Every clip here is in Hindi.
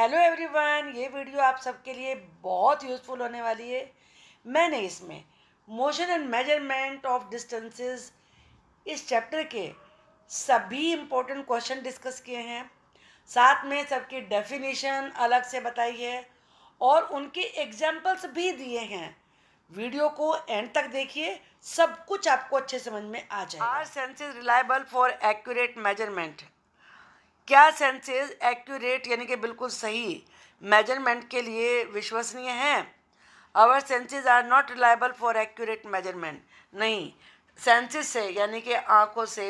हेलो एवरीवन ये वीडियो आप सबके लिए बहुत यूज़फुल होने वाली है मैंने इसमें motion and measurement of distances इस चैप्टर के सभी इम्पोर्टेंट क्वेश्चन डिस्कस किए हैं साथ में सबकी डेफिनेशन अलग से बताई है और उनके एग्जाम्पल्स भी दिए हैं वीडियो को एंड तक देखिए सब कुछ आपको अच्छे समझ में आ जाए are senses reliable for accurate measurement क्या सेंसेस एक्यूरेट यानी कि बिल्कुल सही मेजरमेंट के लिए विश्वसनीय हैं our senses are not reliable for accurate measurement नहीं सेंसेस से यानी कि आँखों से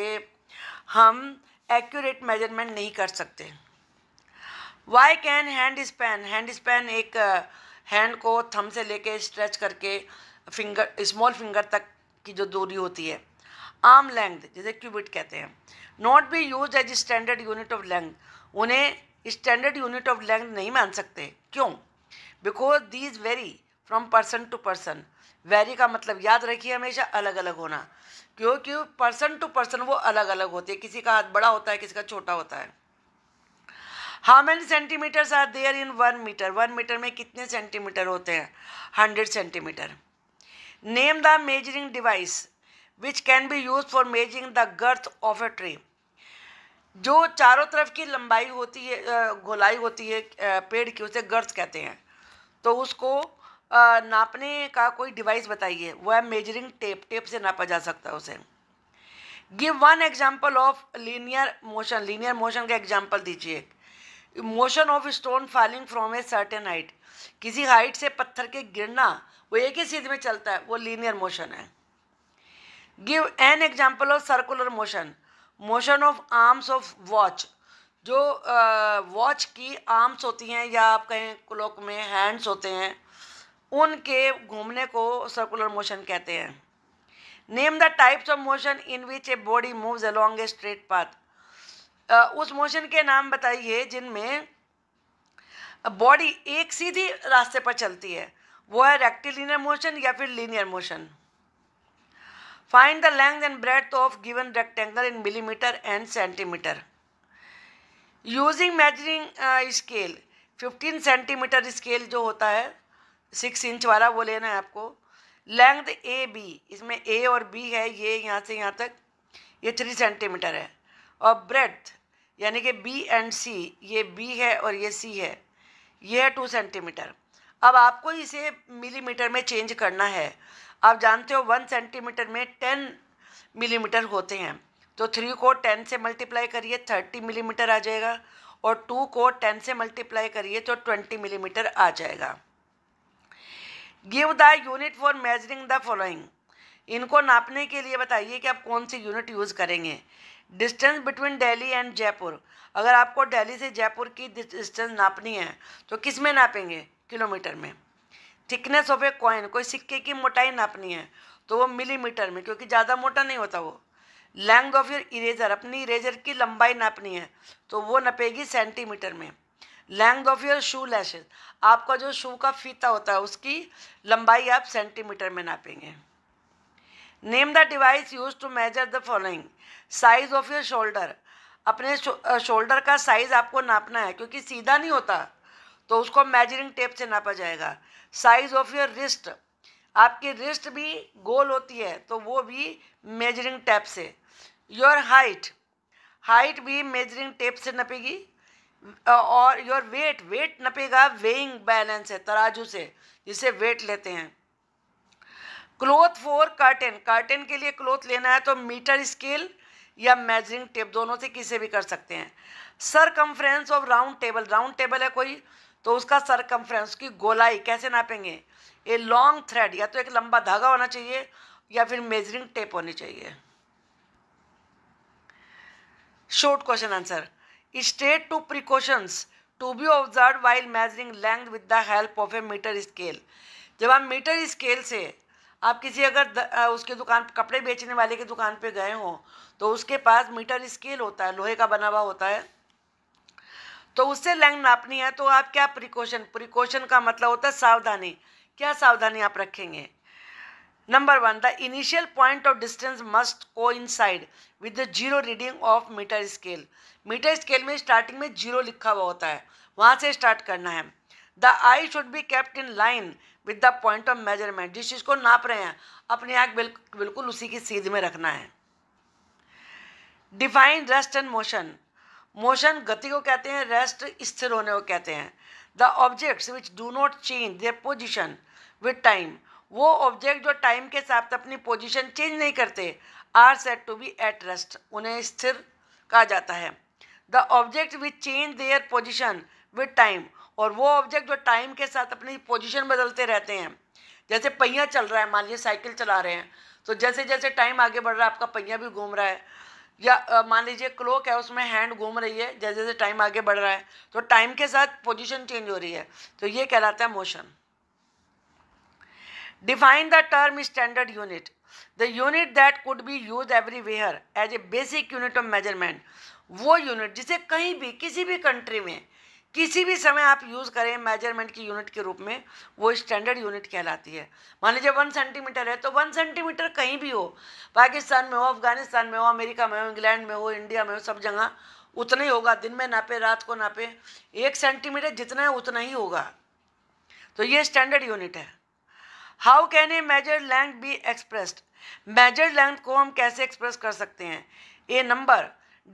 हम एक्यूरेट मेजरमेंट नहीं कर सकते why can hand span hand span एक हैंड uh, को थम से लेके स्ट्रेच करके फिंगर स्मॉल फिंगर तक की जो दूरी होती है आम लेंथ जिसे क्यूबिट कहते हैं not be use as standard unit of length उन्हें स्टैंडर्ड यूनिट ऑफ लेंथ नहीं मान सकते क्यों because these vary from person to person vary का मतलब याद रखिए हमेशा अलग अलग होना क्योंकि पर्सन टू पर्सन वो अलग अलग होते हैं किसी का हाथ बड़ा होता है किसी का छोटा होता है how many centimetres are there in one metre one metre में कितने सेंटीमीटर होते हैं hundred centimetre name the measuring device which can be use for measuring the girth of a tree जो चारों तरफ की लंबाई होती है गोलाई होती है पेड़ की उसे गर्थ कहते हैं तो उसको नापने का कोई डिवाइस बताइए वह है मेजरिंग टेप टेप से नापा जा सकता है उसे give one example of linear motion linear motion का एग्जाम्पल दीजिए motion of stone falling from a certain height किसी हाइट से पत्थर के गिरना वो एक ही सीध में चलता है वो लीनियर मोशन है give an example of circular motion motion of arms of watch जो वॉच की आर्म्स होती हैं या आप कहें क्लॉक में हैंड्स होते हैं उनके घूमने को सर्कुलर मोशन कहते हैं name the types of motion in which a body moves along a straight path उस मोशन के नाम बताइए जिनमें बॉडी एक सीधी रास्ते पर चलती है वो है रेक्टिलिनियर मोशन या फिर linear motion find the length and breadth of given rectangle in millimetre and centimetre using measuring scale fifteen centimetre scale जो होता है सिक्स इंच वाला वो लेना है आपको लेंथ ए बी इसमें ए और बी है ये यहाँ से यहाँ तक ये थ्री सेंटीमीटर है और ब्रेथ यानी कि बी एंड सी ये बी है और ये सी है ये है टू सेंटीमीटर अब आपको इसे मिलीमीटर में चेंज करना है आप जानते हो वन सेंटीमीटर में टेन मिलीमीटर होते हैं तो थ्री को टेन से मल्टीप्लाई करिए थर्टी मिलीमीटर आ जाएगा और टू को टेन से मल्टीप्लाई करिए तो ट्वेंटी मिलीमीटर आ जाएगा give the unit for measuring the following इनको नापने के लिए बताइए कि आप कौन सी यूनिट यूज़ करेंगे distance between Delhi and Jaipur अगर आपको डेली से जयपुर की डिस्टेंस नापनी है तो किस में नापेंगे किलोमीटर में थिकनेस ऑफ ए कॉइन कोई सिक्के की मोटाई नापनी है तो वो मिलीमीटर में क्योंकि ज़्यादा मोटा नहीं होता वो लेंग ऑफ योर इरेजर अपनी इरेजर की लंबाई नापनी है तो वो नपेगी सेंटीमीटर में length of your shoe laces आपका जो शू का फीता होता है उसकी लंबाई आप सेंटीमीटर में नापेंगे name the device use to measure the following size of your shoulder अपने शोल्डर का साइज आपको नापना है क्योंकि सीधा नहीं होता तो उसको मेजरिंग टेप से नापा जाएगा साइज ऑफ योर रिस्ट आपकी रिस्ट भी गोल होती है तो वो भी मेजरिंग टेप से योर हाइट हाइट भी मेजरिंग टेप से नपेगी और योर वेट वेट नपेगा वेइंग बैलेंस है तराजू से जिसे वेट लेते हैं क्लोथ फॉर कार्टन कार्टन के लिए क्लोथ लेना है तो मीटर स्केल या मेजरिंग टेप दोनों से किसे भी कर सकते हैं circumference of round table round table है कोई तो उसका सरकमफ्रेंस की गोलाई कैसे नापेंगे ए लॉन्ग थ्रेड या तो एक लंबा धागा होना चाहिए या फिर मेजरिंग टेप होनी चाहिए short question answer state two precautions to be observe while measuring length with the help of a metre scale जब आप मीटर स्केल से आप किसी अगर द, आ, उसके दुकान कपड़े बेचने वाले की दुकान पे गए हों तो उसके पास मीटर स्केल होता है लोहे का बना हुआ होता है तो उससे लेंथ नापनी है तो आप क्या प्रिकॉशन प्रिकॉशन का मतलब होता है सावधानी क्या सावधानी आप रखेंगे number one the initial point of distance must coincide with the zero reading of metre scale metre scale में स्टार्टिंग में जीरो लिखा हुआ होता है वहाँ से स्टार्ट करना है the eye should be kept in line with the point of measurement जिस चीज़ को नाप रहे हैं अपनी आँख बिल्कुल उसी की सीध में रखना है define rest and motion motion गति को कहते हैं रेस्ट स्थिर होने को कहते हैं the objects which do not change their position with time वो ऑब्जेक्ट जो टाइम के साथ अपनी पोजिशन चेंज नहीं करते are set to be at rest उन्हें स्थिर कहा जाता है the object which change their position with time और वो ऑब्जेक्ट जो टाइम के साथ अपनी पोजिशन बदलते रहते हैं जैसे पहिया चल रहा है मान लीजिए साइकिल चला रहे हैं तो जैसे जैसे टाइम आगे बढ़ रहा है आपका पहिया भी घूम रहा है या मान लीजिए क्लोक है उसमें हैंड घूम रही है जैसे जैसे टाइम आगे बढ़ रहा है तो टाइम के साथ पोजीशन चेंज हो रही है तो ये कहलाता है motion define the term standard unit the unit that could be use everywhere as a basic unit of measurement वो यूनिट जिसे कहीं भी किसी भी कंट्री में किसी भी समय आप यूज़ करें मेजरमेंट की यूनिट के रूप में वो स्टैंडर्ड यूनिट कहलाती है मान लीजिए वन सेंटीमीटर है तो वन सेंटीमीटर कहीं भी हो पाकिस्तान में हो अफगानिस्तान में हो अमेरिका में हो इंग्लैंड में हो इंडिया में हो सब जगह उतना ही होगा दिन में नापे रात को नापे एक सेंटीमीटर जितना है उतना ही होगा तो ये स्टैंडर्ड यूनिट है how can a measure length be expressed measure length को हम कैसे एक्सप्रेस कर सकते हैं a number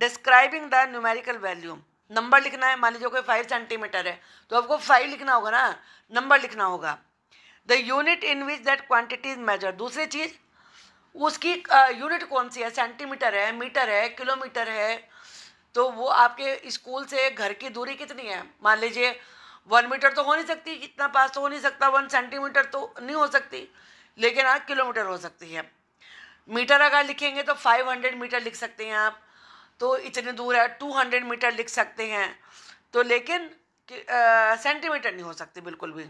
describing the numerical value number लिखना है मान लीजिए कोई फाइव सेंटीमीटर है तो आपको फाइव लिखना होगा ना नंबर लिखना होगा the unit in which that quantity is measure दूसरी चीज़ उसकी यूनिट uh, कौन सी है सेंटीमीटर है मीटर है किलोमीटर है तो वो आपके स्कूल से घर की दूरी कितनी है मान लीजिए वन मीटर तो हो नहीं सकती इतना पास तो हो नहीं सकता वन सेंटीमीटर तो नहीं हो सकती लेकिन आप किलोमीटर हो सकती है मीटर अगर लिखेंगे तो फाइव हंड्रेड मीटर लिख सकते हैं आप तो इतनी दूर है टू हंड्रेड मीटर लिख सकते हैं तो लेकिन सेंटीमीटर नहीं हो सकते बिल्कुल भी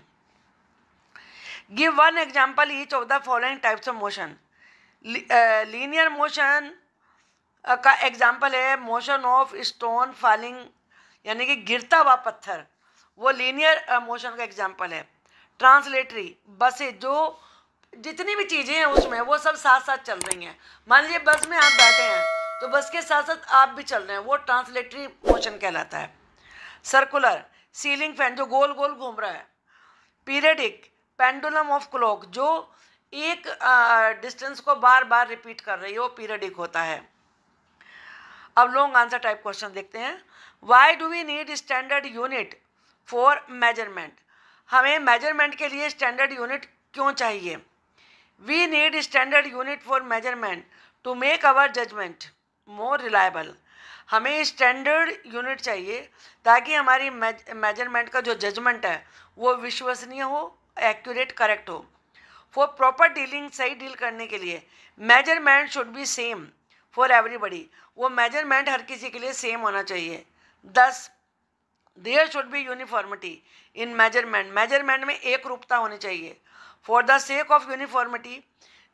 give one example each of the following types of motion linear motion का एग्जाम्पल है मोशन ऑफ स्टोन फॉलिंग यानी कि गिरता हुआ पत्थर वो लीनियर मोशन का एग्जाम्पल है ट्रांसलेटरी बसें जो जितनी भी चीज़ें हैं उसमें वो सब साथ साथ चल रही हैं मान लीजिए बस में आप बैठे हैं तो बस के साथ साथ आप भी चल रहे हैं वो ट्रांसलेटरी मोशन कहलाता है सर्कुलर सीलिंग फैन जो गोल गोल घूम रहा है पीरियडिक पेंडुलम ऑफ क्लॉक जो एक डिस्टेंस को बार बार रिपीट कर रही है वो पीरियडिक होता है अब लॉन्ग आंसर टाइप क्वेश्चन देखते हैं why do we need standard unit for measurement हमें मेजरमेंट के लिए स्टैंडर्ड यूनिट क्यों चाहिए we need standard unit for measurement to make our judgement more reliable हमें स्टैंडर्ड यूनिट चाहिए ताकि हमारी मेजरमेंट का जो जजमेंट है वो विश्वसनीय हो एक्यूरेट करेक्ट हो फॉर प्रॉपर डीलिंग सही डील करने के लिए measurement should be same for everybody वो मेजरमेंट हर किसी के लिए सेम होना चाहिए thus there should be uniformity in measurement measurement में एक रूपता होनी चाहिए for the sake of uniformity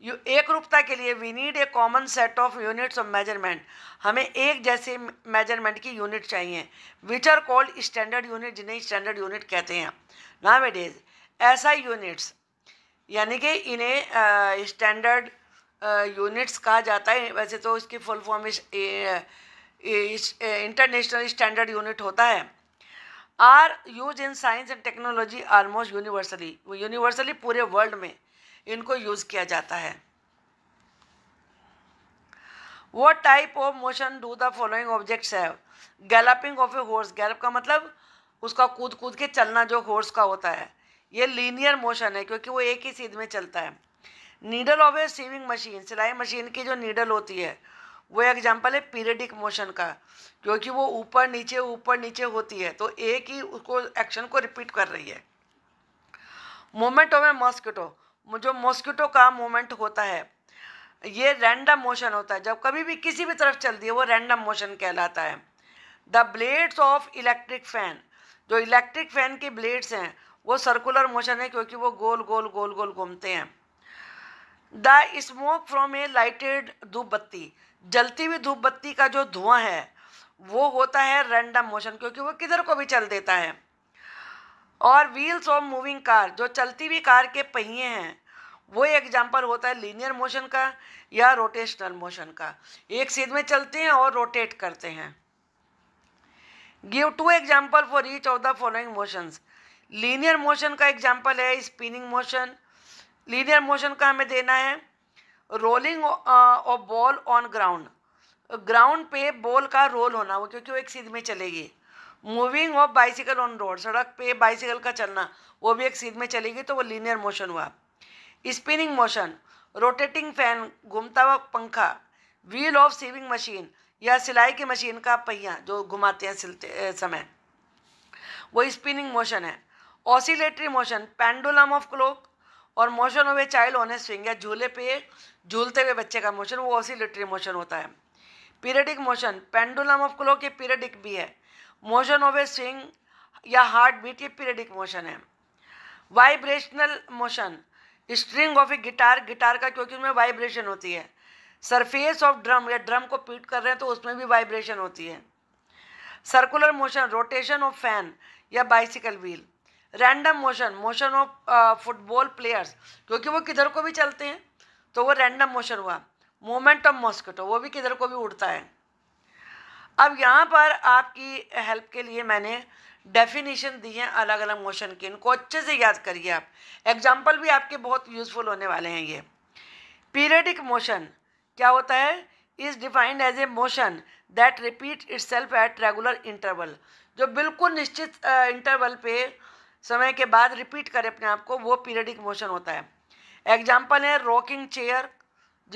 यू एक रूपता के लिए we need a common set of units of measurement हमें एक जैसे मेजरमेंट की यूनिट चाहिए which are called standard unit जिन्हें स्टैंडर्ड यूनिट कहते हैं नाव डेज ऐसा यूनिट्स यानी कि इन्हें स्टैंडर्ड यूनिट्स कहा जाता है वैसे तो इसकी full form international standard unit होता है are used in science and technology almost universally universally पूरे वर्ल्ड में इनको यूज़ किया जाता है वो type of motion do the following objects है galloping of a horse gallop का मतलब उसका कूद कूद के चलना जो हॉर्स का होता है ये लीनियर मोशन है क्योंकि वो एक ही सीध में चलता है needle of a sewing machine सिलाई मशीन की जो नीडल होती है वो एग्जाम्पल है पीरियडिक मोशन का क्योंकि वो ऊपर नीचे ऊपर नीचे होती है तो एक ही उसको एक्शन को रिपीट कर रही है मोमेंट ऑफ ए मॉस्किटो जो मॉस्किटो का मूवमेंट होता है ये रैंडम मोशन होता है जब कभी भी किसी भी तरफ चलती है वो रैंडम मोशन कहलाता है the blades of electric fan जो इलेक्ट्रिक फैन के ब्लेड्स हैं वो सर्कुलर मोशन है क्योंकि वो गोल गोल गोल गोल घूमते हैं the smoke from a lighted धूप बत्ती जलती हुई धूप बत्ती का जो धुआं है वो होता है रैंडम मोशन क्योंकि वो किधर को भी चल देता है और व्हील्स ऑफ मूविंग कार जो चलती हुई कार के पहिए हैं वो एग्जाम्पल होता है लीनियर मोशन का या रोटेशनल मोशन का एक सीध में चलते हैं और रोटेट करते हैं give two example for each of the following motions linear motion का एग्जाम्पल है स्पिनिंग मोशन लीनियर मोशन का हमें देना है rolling of ball on ground ground पे बॉल का रोल होना वो क्योंकि वो एक सीध में चलेगी moving of bicycle on road सड़क पे बाइसिकल का चलना वो भी एक सीध में चलेगी तो वो लीनियर मोशन हुआ स्पिनिंग मोशन रोटेटिंग फैन घूमता हुआ पंखा व्हील ऑफ सीविंग मशीन या सिलाई की मशीन का पहिया जो घुमाते हैं सिलते समय वो स्पिनिंग मोशन है oscillatory motion pendulum of clock और motion of a child on a swing या झूले पे झूलते हुए बच्चे का मोशन वो ऑसिलेटरी मोशन होता है periodic motion pendulum of clock ये पीरियडिक भी है मोशन ऑफ ए स्विंग या हार्ट बीट ये पीरियडिक मोशन है vibrational motion string of a guitar guitar का क्योंकि उसमें वाइब्रेशन होती है सरफेस ऑफ ड्रम या ड्रम को पीट कर रहे हैं तो उसमें भी वाइब्रेशन होती है circular motion rotation of fan या bicycle wheel random motion motion of football players क्योंकि वो किधर को भी चलते हैं तो वो रैंडम मोशन हुआ मोमेंट ऑफ मॉस्किटो वो भी किधर को भी उड़ता है अब यहाँ पर आपकी हेल्प के लिए मैंने डेफिनेशन दी है अलग अलग मोशन की इनको अच्छे से याद करिए आप एग्जाम्पल भी आपके बहुत यूज़फुल होने वाले हैं ये पीरियडिक मोशन क्या होता है is defined as a motion that repeat itself at regular interval जो बिल्कुल निश्चित इंटरवल पे समय के बाद रिपीट करे अपने आप को वो पीरियडिक मोशन होता है एग्जाम्पल है रॉकिंग चेयर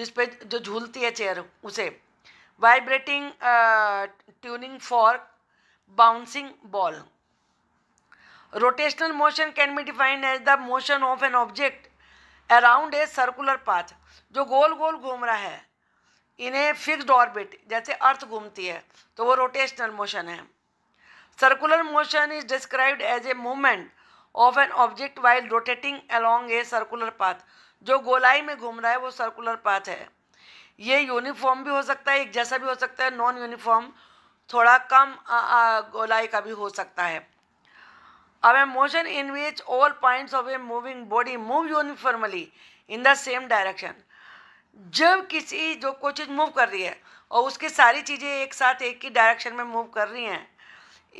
जिसपे जो झूलती है चेयर उसे vibrating uh, tuning bouncing bouncing ball rotational motion can be defined as the motion of an object around a circular path जो गोल गोल घूम रहा है इन्हें फिक्स्ड ऑर्बिट जैसे अर्थ घूमती है तो वो रोटेशनल मोशन है circular motion is described as a movement of an object while rotating along a circular path जो गोलाई में घूम रहा है वो सर्कुलर पाथ है ये यूनिफॉर्म भी हो सकता है एक जैसा भी हो सकता है नॉन यूनिफॉर्म थोड़ा कम गोलाई का भी हो सकता है अब a motion in which all points of a moving body move uniformly in the same direction जब किसी जो कोई चीज़ मूव कर रही है और उसकी सारी चीज़ें एक साथ एक ही डायरेक्शन में मूव कर रही हैं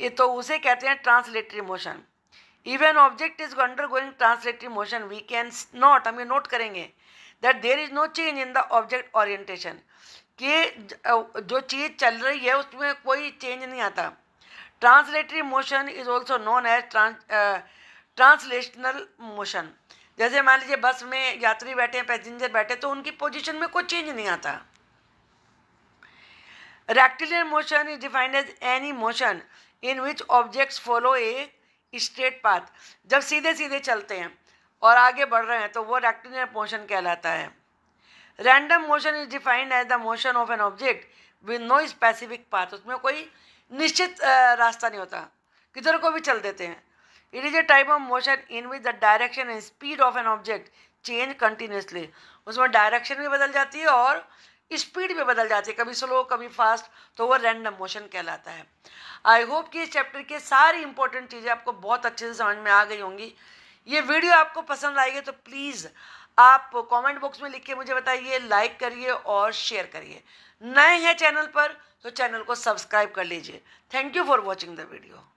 ये तो उसे कहते हैं translatory motion even object is undergoing translatory motion we cannot हम ये नोट करेंगे that there is no change in the object orientation कि जो चीज़ चल रही है उसमें कोई चेंज नहीं आता translatory motion is also known as translational motion जैसे मान लीजिए बस में यात्री बैठे पैसेंजर बैठे तो उनकी पोजिशन में कोई चेंज नहीं आता rectilinear motion is defined as any motion in which objects follow a straight path जब सीधे सीधे चलते हैं और आगे बढ़ रहे हैं तो वो रेक्टिनियर मोशन कहलाता है random motion is defined as the motion of an object with no specific path उसमें कोई निश्चित रास्ता नहीं होता किधर को भी चल देते हैं it is a type of motion in with the direction and speed of an object change continuously उसमें डायरेक्शन भी बदल जाती है और स्पीड भी बदल जाती है कभी स्लो कभी फास्ट तो वो रैंडम मोशन कहलाता है आई होप कि इस चैप्टर के सारी इंपॉर्टेंट चीज़ें आपको बहुत अच्छे से समझ में आ गई होंगी ये वीडियो आपको पसंद आएगी तो प्लीज़ आप कमेंट बॉक्स में लिख के मुझे बताइए लाइक करिए और शेयर करिए नए हैं चैनल पर तो चैनल को सब्सक्राइब कर लीजिए thank you for watching the video